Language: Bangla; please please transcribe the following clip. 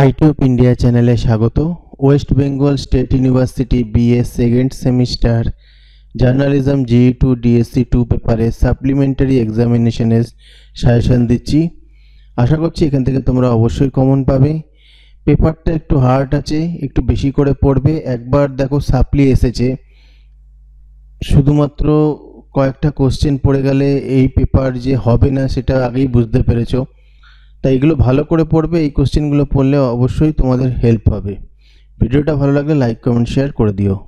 আইটিউব ইন্ডিয়া চ্যানেলে স্বাগত West Bengal State University BA second semester journalism G two DSC two পেপারে সাপ্লিমেন্টারি এক্সামিনেশনের সাজেশন দিচ্ছি আশা করছি এখান থেকে তোমরা অবশ্যই কমন পাবে পেপারটা একটু হার্ড আছে একটু বেশি করে পড়বে একবার দেখো সাপ্লি এসেছে শুধুমাত্র কয়েকটা কোশ্চেন পড়ে গেলে এই পেপার যে হবে না সেটা আগেই বুঝতে পেরেছো তাই এগুলো ভালো করে পড়বে এই কোশ্চেনগুলো পড়লে অবশ্যই তোমাদের হেল্প হবে ভিডিওটা ভালো লাগলে লাইক কমেন্ট শেয়ার করে দিও